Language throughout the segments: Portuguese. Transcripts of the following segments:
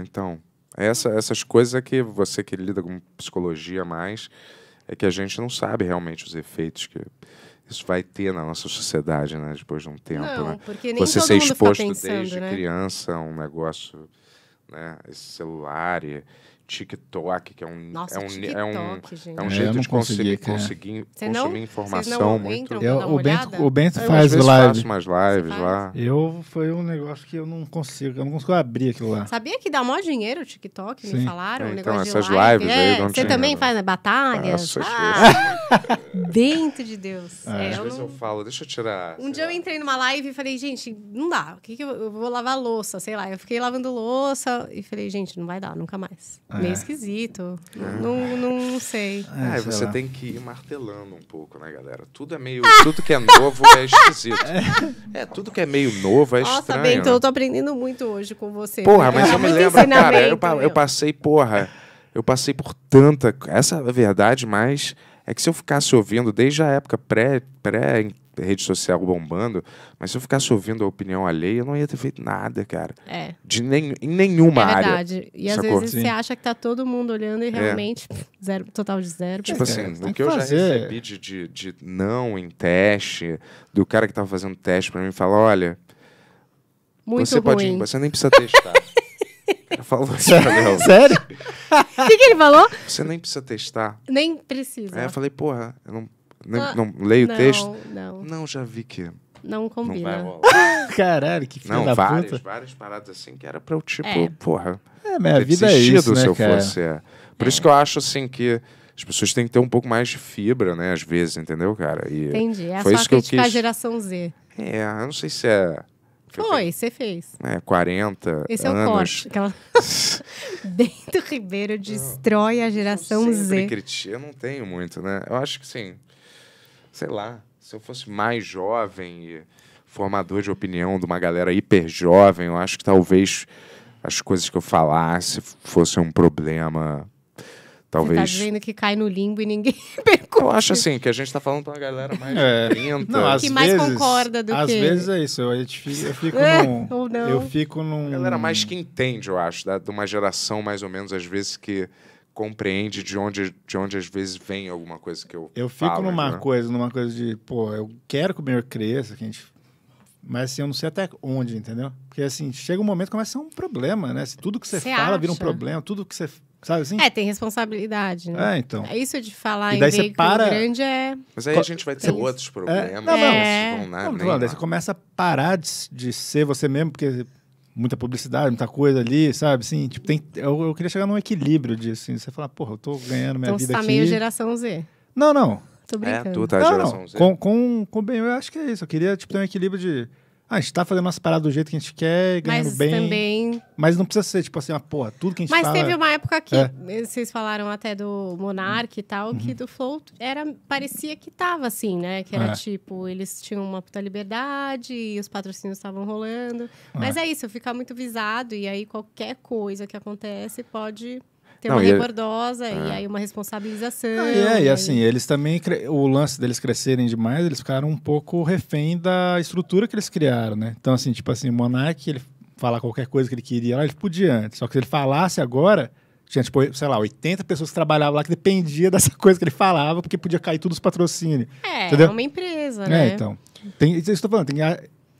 então. Essa, essas coisas é que você que lida com psicologia mais, é que a gente não sabe realmente os efeitos que isso vai ter na nossa sociedade, né? Depois de um tempo, não, né? Porque nem você ser exposto pensando, desde né? criança a um negócio, né? Esse celular e, TikTok, que é um Nossa, é um é TikTok, é um, gente. é um jeito é, de conseguir é. conseguir consumir não, informação muito. Eu, o Bento, o é, Bento faz eu, live. Faço umas lives lá. Eu foi um negócio que eu não consigo, eu não consigo abrir aquilo lá. Sabia que dá maior dinheiro o TikTok, Sim. me falaram, é, então, negócio essas lives live. aí, Você também faz né? batalhas? ah. Dentro de Deus. Ah, é, é. Às vezes não... eu falo, deixa eu tirar. Um dia lá. eu entrei numa live e falei, gente, não dá. O que, que eu, eu, vou lavar louça? Sei lá. Eu fiquei lavando louça e falei, gente, não vai dar, nunca mais. É. Meio esquisito. É. Não, não sei. É, é você lá. tem que ir martelando um pouco, né, galera? Tudo é meio. Tudo que é novo é esquisito. É, tudo que é meio novo é Nossa, estranho. Bento, eu tô aprendendo muito hoje com você. Porra, mas eu me lembro, cara, eu, eu passei, porra. Eu passei por tanta. Essa é a verdade mas é que se eu ficasse ouvindo desde a época pré, pré rede social bombando, mas se eu ficasse ouvindo a opinião alheia, eu não ia ter feito nada, cara. É. De nem, em nenhuma é área. É verdade. Área, e sacou? às vezes Sim. você acha que tá todo mundo olhando e é. realmente é. zero, total de zero. Tipo é, assim, o que eu fazer. já recebi de, de, de, não em teste, do cara que tava fazendo teste para mim, falar, olha, Muito você ruim. pode, você nem precisa testar. falou isso pra mim. Sério? O que, que ele falou? Você nem precisa testar. Nem precisa. Aí é, eu falei, porra, eu não, nem, Ah, não leio o texto. não. Não, já vi que Não não vai combina. rolar. Caralho, que filho da várias, puta. várias paradas assim que era pra eu, tipo, É. porra, É, minha vida é isso, se né, eu cara? fosse. é. Por é. isso que eu acho, assim, que as pessoas têm que ter um pouco mais de fibra, né, às vezes, entendeu, cara? E Entendi. É Foi só isso que eu quis a geração Z. É, eu não sei se é foi, você fez. É, 40 Esse anos. é o corte. Aquela... Bento Ribeiro destrói a geração eu Z. Critico, eu não tenho muito, né? Eu acho que sim. Sei lá, se eu fosse mais jovem e formador de opinião de uma galera hiper jovem, eu acho que talvez as coisas que eu falasse fossem um problema Talvez. Você tá dizendo que cai no limbo e ninguém percute. Eu acho assim, que a gente tá falando pra uma galera mais é. lenta. Não, que vezes, mais concorda do às que... Às vezes é isso. Eu, eu fico é, num... Ou não. Eu fico num... A galera mais que entende, eu acho. Da, de uma geração, mais ou menos, às vezes, que compreende de onde, de onde às vezes vem alguma coisa que eu Eu fico falo, numa né? coisa, numa coisa de... Pô, eu quero que o meu cresça, que a gente mas assim, eu não sei até onde, entendeu? Porque assim, chega um momento que começa a ser um problema, né? Se tudo que você, você fala acha? vira um problema, tudo que você Sabe assim? É, tem responsabilidade, né? É, então. É isso de falar e daí em para... grande é... Mas aí a gente vai ter é. outros problemas. É. Não, não. É. Vão não, né, Daí você começa a parar de, de ser você mesmo, porque muita publicidade, muita coisa ali, sabe? Assim, tipo, tem, eu, eu queria chegar num equilíbrio disso. Assim, você falar, porra, eu tô ganhando minha então, vida tá aqui. você tá meio geração Z. Não, não. Tô brincando. É, tu tá não, geração não. Z. Com, com, com bem, eu acho que é isso. Eu queria, tipo, ter um equilíbrio de ah, a gente tá fazendo nossa parada do jeito que a gente quer, ganhando mas bem. Também... Mas não precisa ser, tipo assim, uma ah, porra, tudo que a gente Mas fala... teve uma época que é. vocês falaram até do Monark e tal, uhum. que do Flow era, parecia que tava assim, né? Que era é. tipo, eles tinham uma puta liberdade e os patrocínios estavam rolando. É. Mas é. é isso, ficar muito visado e aí qualquer coisa que acontece pode tem não, uma é- rebordosa é... e aí uma responsabilização. Ah, é, e, aí... e assim, eles também, cre... o lance deles crescerem demais, eles ficaram um pouco refém da estrutura que eles criaram, né? Então, assim, tipo assim, o Monark, ele falar qualquer coisa que ele queria lá, ele podia antes. Só que se ele falasse agora, tinha, tipo, sei lá, 80 pessoas que trabalhavam lá que dependia dessa coisa que ele falava, porque podia cair tudo os patrocínios. É, entendeu? é uma empresa, é, né? É, então. Tem, isso eu tô falando, tem,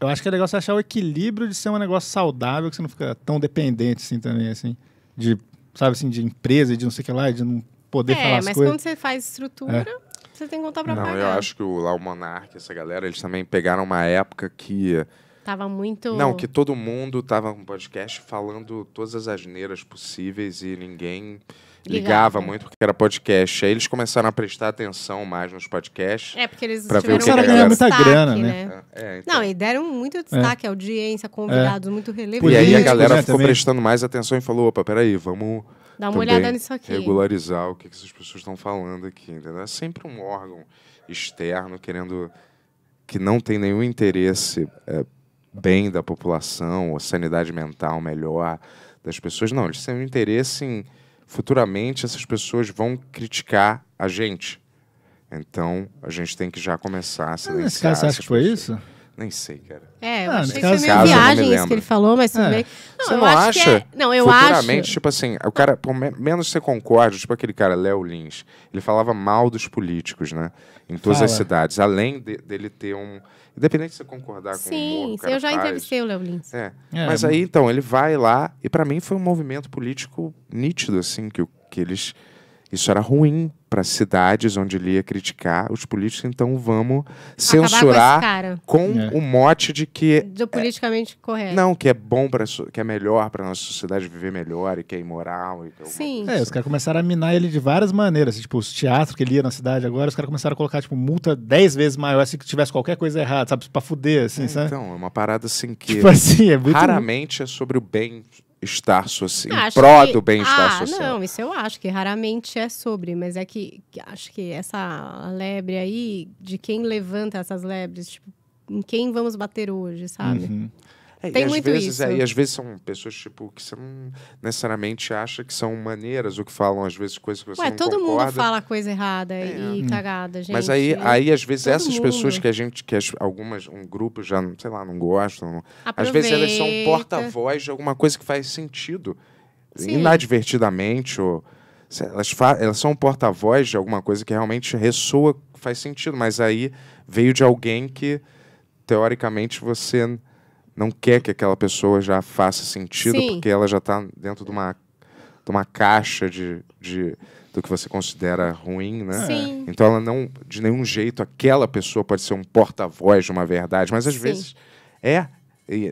eu acho que é legal você achar o equilíbrio de ser um negócio saudável, que você não fica tão dependente assim também, assim, de sabe assim, de empresa, de não sei o que lá, de não poder é, falar as coisas. É, mas quando você faz estrutura, é. você tem que contar pra não, pagar. eu acho que o, lá o Monark, essa galera, eles também pegaram uma época que... Tava muito... Não, que todo mundo tava com podcast falando todas as asneiras possíveis e ninguém... Ligava, muito porque era podcast. Aí eles começaram a prestar atenção mais nos podcasts. É, porque eles pra tiveram ver o que era ganhar né? é, muita grana, né? né? É, então. Não, e deram muito é. destaque, audiência, convidados é. muito relevante E aí a galera né, ficou prestando mais atenção e falou: opa, peraí, vamos. Dá uma olhada nisso aqui. Regularizar o que, que essas pessoas estão falando aqui, entendeu? É sempre um órgão externo querendo. que não tem nenhum interesse é, bem da população, ou sanidade mental melhor das pessoas. Não, eles têm um interesse em futuramente essas pessoas vão criticar a gente. Então, a gente tem que já começar a silenciar. Ah, nesse caso, você acha que foi pessoas. isso? Nem sei, cara. É, eu ah, achei que foi meio viagem que ele falou, mas tudo é. bem. Não, você eu não acho acha? É... Não, eu futuramente, acho... tipo assim, o cara, por menos você concorda tipo aquele cara, Léo Lins, ele falava mal dos políticos, né? Em todas Fala. as cidades. Além de, dele ter um... Independente de você concordar com Sim, o Sim, eu já faz. entrevistei o Léo Lins. É. é. Mas é aí, então, ele vai lá, e para mim foi um movimento político nítido, assim, que, que eles... Isso era ruim para cidades onde ele ia criticar os políticos, então vamos censurar com, com é. o mote de que do politicamente é, correto. Não, que é bom para que é melhor para nossa sociedade viver melhor e que é imoral e é Sim. É, os caras começaram a minar ele de várias maneiras, assim, tipo, os teatros que ele ia na cidade agora, os caras começaram a colocar tipo multa 10 vezes maior se tivesse qualquer coisa errada, sabe, para fuder assim, é, sabe? Então, é uma parada assim que tipo assim, é muito raramente é sobre o bem estar social, pró que... do bem-estar ah, social. Não, isso eu acho que raramente é sobre, mas é que que, que acho que essa lebre aí, de quem levanta essas lebres, tipo, em quem vamos bater hoje, sabe? Uhum. É, Tem muito vezes, isso. É, e às vezes são pessoas tipo que não necessariamente acha que são maneiras o que falam, às vezes coisas que você Ué, não todo concorda. mundo fala coisa errada é, e cagada, gente. Mas aí, aí às vezes todo essas mundo. pessoas que a gente que as, algumas um grupo já, sei lá, não gostam, Aproveita. às vezes elas são porta-voz de alguma coisa que faz sentido. Sim. Inadvertidamente ou elas, elas são um porta-voz de alguma coisa que realmente ressoa, faz sentido, mas aí veio de alguém que, teoricamente, você não quer que aquela pessoa já faça sentido, Sim. porque ela já está dentro de uma, de uma caixa de, de, do que você considera ruim, né? Sim. Então ela não, de nenhum jeito, aquela pessoa pode ser um porta-voz de uma verdade, mas às Sim. vezes é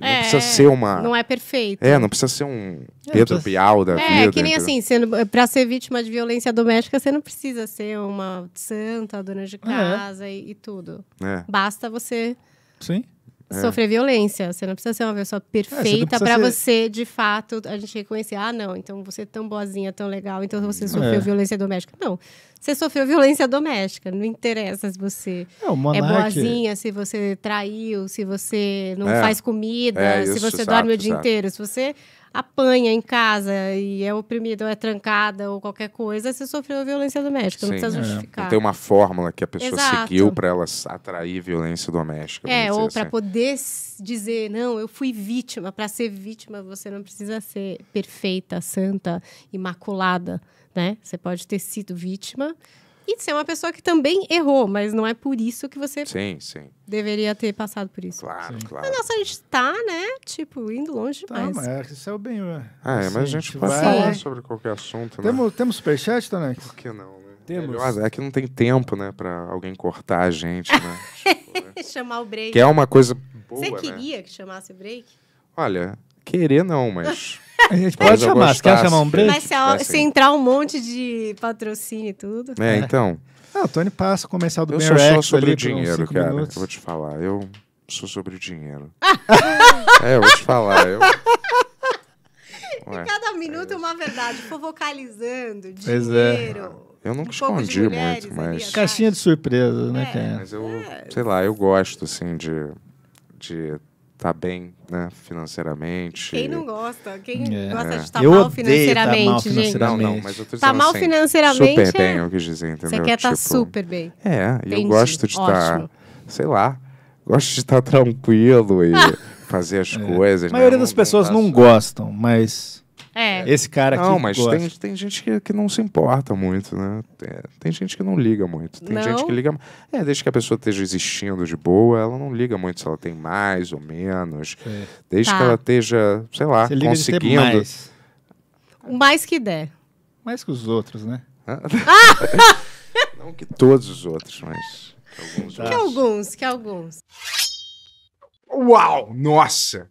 não é, precisa ser uma. Não é perfeito. É, não precisa ser um Pedro Bial da é, vida. É, que nem assim, para pra ser vítima de violência doméstica, você não precisa ser uma santa, dona de casa e, e, tudo. É. Basta você. Sim. É. Sofrer violência. Você não precisa ser uma pessoa perfeita é, para ser... você, de fato, a gente reconhecer. Ah, não, então você é tão boazinha, tão legal, então você uhum. sofreu violência doméstica. Não você sofreu violência doméstica. Não interessa se você não, é, é boazinha, se você traiu, se você não é. faz comida, é, se você exato, dorme o dia exato. inteiro, se você apanha em casa e é oprimida ou é trancada ou qualquer coisa, você sofreu violência doméstica, Sim, não precisa é. justificar. Não tem uma fórmula que a pessoa Exato. seguiu para ela atrair violência doméstica. É, ou para assim. poder dizer, não, eu fui vítima. Para ser vítima, você não precisa ser perfeita, santa, imaculada né? Você pode ter sido vítima e ser uma pessoa que também errou, mas não é por isso que você sim, sim. deveria ter passado por isso. Claro, sim. claro. Mas nossa, a gente está, né? Tipo, indo longe tá, Não, Mas é isso é o bem. Né? Ah, é, mas a assim, gente pode vai... falar sobre qualquer assunto, né? Temos, temos superchat, Tonek? Por que não, né? Temos. é que não tem tempo, né? Pra alguém cortar a gente, né? tipo, né? Chamar o break. Que é uma coisa boa, Você né? queria né? que chamasse o break? Olha, Querer não, mas. A gente pode mas chamar, se quer chamar um break? Mas se, se entrar um monte de patrocínio e tudo. É, é. então. Ah, o Tony passa o comercial do Eu sou só sobre o dinheiro, cara. Minutos. Eu vou te falar. Eu sou sobre o dinheiro. é, eu vou te falar. Eu... Ué, cada minuto é uma verdade. Foi vocalizando, pois é. dinheiro. É. Eu nunca um escondi mulheres, muito, mas. Caixinha de surpresa, né, cara? Mas eu, sei lá, eu gosto, assim, de, de tá bem né, financeiramente. Quem não gosta? Quem é. gosta de tá estar tá mal financeiramente, tá mal gente? Não, não, mas eu tô tá mal assim, financeiramente. Super é- bem, é... eu quis dizer, entendeu? Você quer estar tá tipo, super bem. É, eu gosto de estar, tá, sei lá, gosto de estar tranquilo e fazer as é. coisas. A maioria né? das pessoas não gostam, mas. É. Esse cara aqui. Não, mas gosta. Tem, tem gente que, que não se importa muito, né? Tem, tem gente que não liga muito. Tem não? gente que liga. É, desde que a pessoa esteja existindo de boa, ela não liga muito se ela tem mais ou menos. É. Desde tá. que ela esteja, sei lá, Você liga conseguindo. De mais. O mais que der. Mais que os outros, né? não que todos os outros, mas. Alguns tá. Que alguns, que alguns. Uau! Nossa!